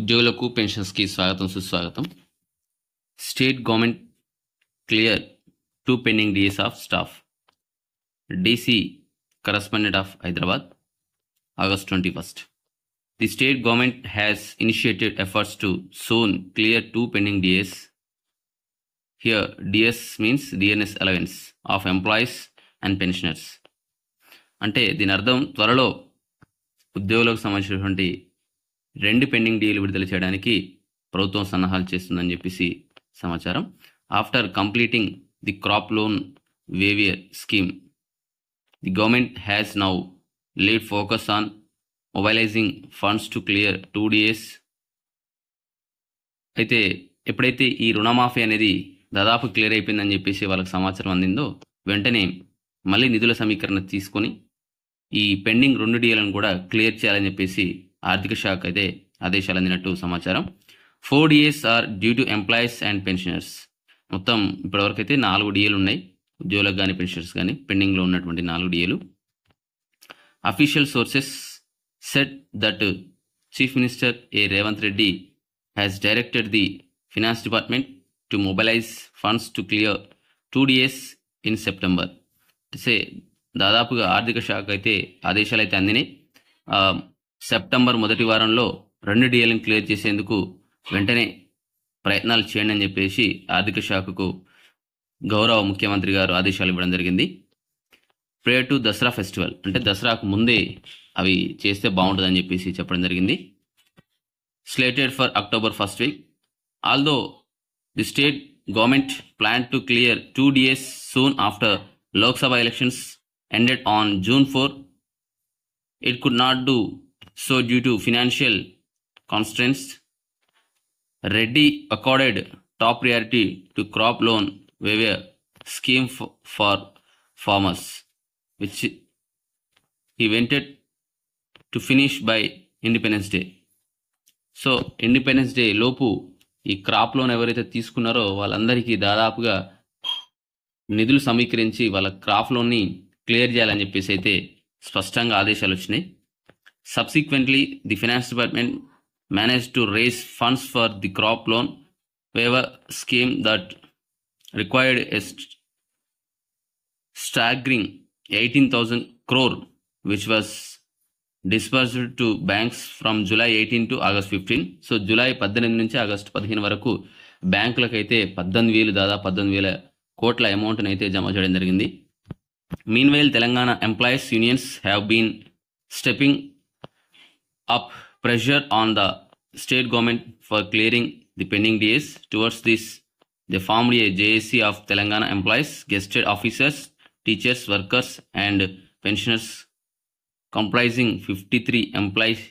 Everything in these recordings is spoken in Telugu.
ఉద్యోగులకు పెన్షన్స్కి స్వాగతం సుస్వాగతం state government clear two pending DAs of staff DC correspondent of Hyderabad August twenty first the state government has initiated efforts to soon clear two pending DAs here DAs means dearness allowance of employees and pensioners అంటే దీని అర్థం త్వరలో ఉద్యోగులకు సంబంధించినటువంటి రెండు పెండింగ్ డీలు విడుదల చేయడానికి ప్రభుత్వం సన్నాహాలు చేస్తుందని చెప్పేసి సమాచారం after completing the crop loan waiver scheme the government has now lead focus on mobilising funds to clear two DAs అయితే ఎప్పుడైతే ఈ రుణమాఫీ అనేది దాదాపు క్లియర్ అయిపోయిందని చెప్పేసి వాళ్ళకి సమాచారం అందిందో వెంటనే మళ్ళీ నిధుల సమీకరణ తీసుకొని ఈ పెండింగ్ రెండు డీలను కూడా క్లియర్ చేయాలని చెప్పేసి ఆర్థిక శాఖ అయితే ఆదేశాలు అందినట్టు సమాచారం four DAs are due to employees and pensioners మొత్తం ఇప్పటివరకు అయితే నాలుగు డిఏలు ఉన్నాయి ఉద్యోగులకు కానీ పెన్షనర్స్ కానీ పెండింగ్లో ఉన్నటువంటి నాలుగు డిఏలు official sources said that chief minister A Revanth Reddy has directed the finance department to mobilise funds to clear two DAs in September say దాదాపుగా ఆర్థిక శాఖ అయితే ఆదేశాలు అయితే అందినాయి సెప్టెంబర్ మొదటి వారంలో రెండు డీఎల్ని క్లియర్ చేసేందుకు వెంటనే ప్రయత్నాలు చేయండి అని చెప్పేసి ఆర్థిక శాఖకు గౌరవ ముఖ్యమంత్రి గారు ఆదేశాలు ఇవ్వడం జరిగింది ప్రేయర్ టు దసరా ఫెస్టివల్ అంటే దసరాకు ముందే అవి చేస్తే బాగుంటుందని చెప్పేసి చెప్పడం జరిగింది slated for October first week although the state government plan to clear two DAs soon after Lok Sabha elections ended on June four it could not do So, due to financial constraints, Reddy accorded top priority to crop loan waiver scheme for, for farmers, which he wanted to finish by Independence Day so Independence Day లోపు ఈ క్రాప్ లోన్ ఎవరైతే తీసుకున్నారో వాళ్ళందరికీ దాదాపుగా నిధులు సమీకరించి వాళ్ళ క్రాప్ లోన్ని క్లియర్ చేయాలని చెప్పేసి అయితే స్పష్టంగా ఆదేశాలు వచ్చినాయి Subsequently, the finance department managed to raise funds for the crop loan waiver scheme that required a st- staggering 18,000 crore, which was disbursed to banks from July eighteen to August fifteen so July పద్దెనిమిది నుంచి ఆగస్ట్ పదిహేను వరకు బ్యాంకులకైతే పద్దెనిమిది వేలు దాదాపు పద్దెనిమిది వేల కోట్ల అమౌంట్ని అయితే జమ చేయడం జరిగింది meanwhile Telangana employees unions have been stepping up pressure on the state government for clearing the pending DAs. Towards this, they formed a JSC of Telangana employees, guested officers, teachers, workers, and pensioners, comprising 53 employees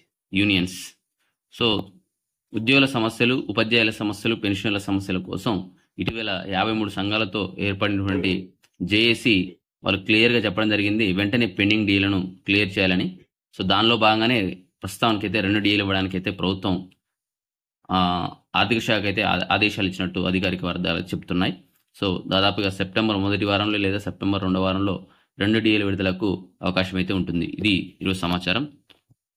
unions. So, ఉద్యోగుల సమస్యలు ఉపాధ్యాయుల సమస్యలు పెన్షన్ల సమస్యల కోసం ఇటీవల యాభై మూడు సంఘాలతో ఏర్పడినటువంటి జేఏసి వాళ్ళు క్లియర్గా చెప్పడం జరిగింది వెంటనే పెండింగ్ డీలను క్లియర్ చేయాలని సో దానిలో భాగంగానే ప్రస్తుతానికి అయితే రెండు డీఏలు ఇవ్వడానికి అయితే ప్రభుత్వం ఆర్థిక శాఖ అయితే ఆదేశాలు ఇచ్చినట్టు అధికారిక వర్గాలు చెప్తున్నాయి సో దాదాపుగా సెప్టెంబర్ మొదటి వారంలో లేదా సెప్టెంబర్ రెండో వారంలో రెండు డీఏలు విడుదలకు అవకాశం అయితే ఉంటుంది ఇది ఈరోజు సమాచారం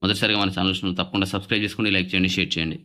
మొదటిసారిగా మన ఛానల్స్ను తప్పకుండా సబ్స్క్రైబ్ చేసుకోండి లైక్ చేయండి షేర్ చేయండి